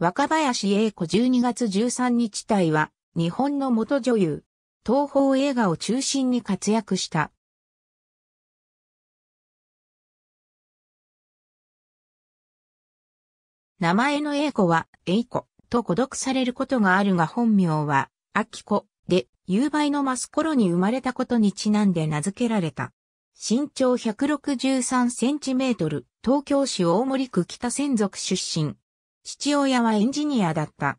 若林英子12月13日隊は、日本の元女優、東宝映画を中心に活躍した。名前の英子は、英子と孤独されることがあるが本名は、秋子で、夕梅のマス頃に生まれたことにちなんで名付けられた。身長163センチメートル、東京市大森区北専属出身。父親はエンジニアだった。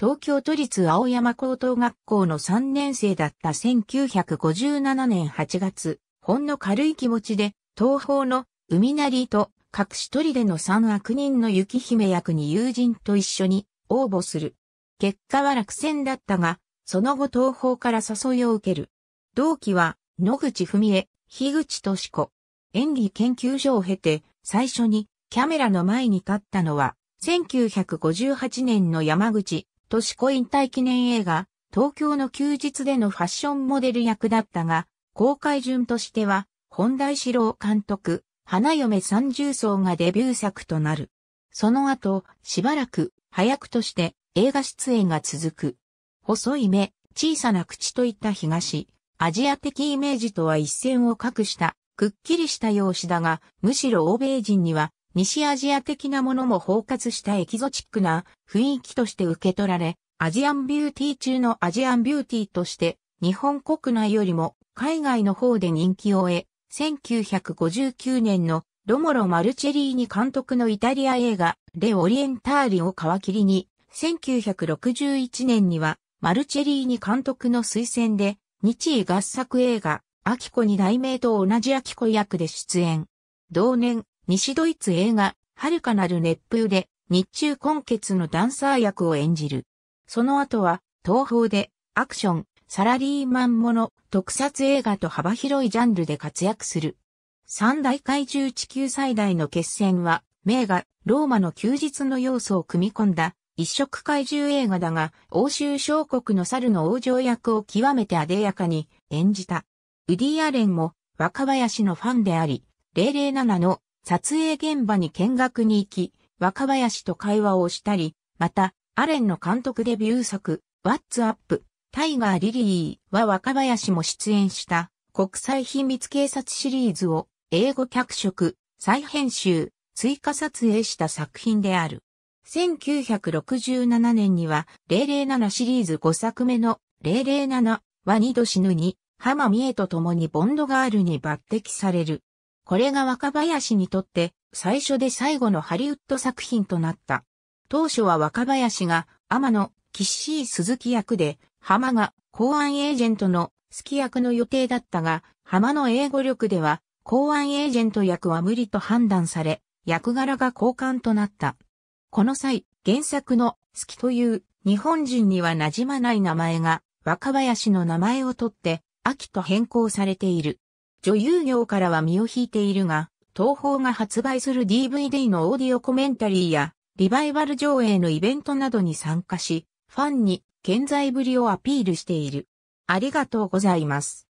東京都立青山高等学校の3年生だった1957年8月、ほんの軽い気持ちで、東方の海なりと隠し取りでの三悪人の雪姫役に友人と一緒に応募する。結果は落選だったが、その後東方から誘いを受ける。同期は、野口文江、樋口敏子。演技研究所を経て、最初にキャメラの前に立ったのは、1958年の山口、としこ引退記念映画、東京の休日でのファッションモデル役だったが、公開順としては、本大史郎監督、花嫁三重奏がデビュー作となる。その後、しばらく、早くとして映画出演が続く。細い目、小さな口といった東、アジア的イメージとは一線を画した、くっきりした容姿だが、むしろ欧米人には西アジア的なものも包括したエキゾチックな雰囲気として受け取られ、アジアンビューティー中のアジアンビューティーとして、日本国内よりも海外の方で人気を得、1959年のロモロ・マルチェリーニ監督のイタリア映画、レ・オリエンターリを皮切りに、1961年には、マルチェリーニ監督の推薦で、日位合作映画、アキコに題名と同じアキコ役で出演。同年、西ドイツ映画、遥かなる熱風で、日中根血のダンサー役を演じる。その後は、東方で、アクション、サラリーマンもの、特撮映画と幅広いジャンルで活躍する。三大怪獣地球最大の決戦は、名画、ローマの休日の要素を組み込んだ、一色怪獣映画だが、欧州小国の猿の王女役を極めて艶やかに演じた。ウディ・アレンも若林のファンであり、007の撮影現場に見学に行き、若林と会話をしたり、また、アレンの監督デビュー作、What's Up? タイガー・リリーは若林も出演した国際秘密警察シリーズを英語脚色、再編集、追加撮影した作品である。1967年には007シリーズ5作目の007は二度死ぬに浜美恵と共にボンドガールに抜擢される。これが若林にとって最初で最後のハリウッド作品となった。当初は若林が天野、岸井鈴木役で、浜が公安エージェントの月役の予定だったが、浜の英語力では公安エージェント役は無理と判断され、役柄が交換となった。この際、原作の月という日本人には馴染まない名前が若林の名前を取って、秋と変更されている。女優業からは身を引いているが、東宝が発売する DVD のオーディオコメンタリーや、リバイバル上映のイベントなどに参加し、ファンに健在ぶりをアピールしている。ありがとうございます。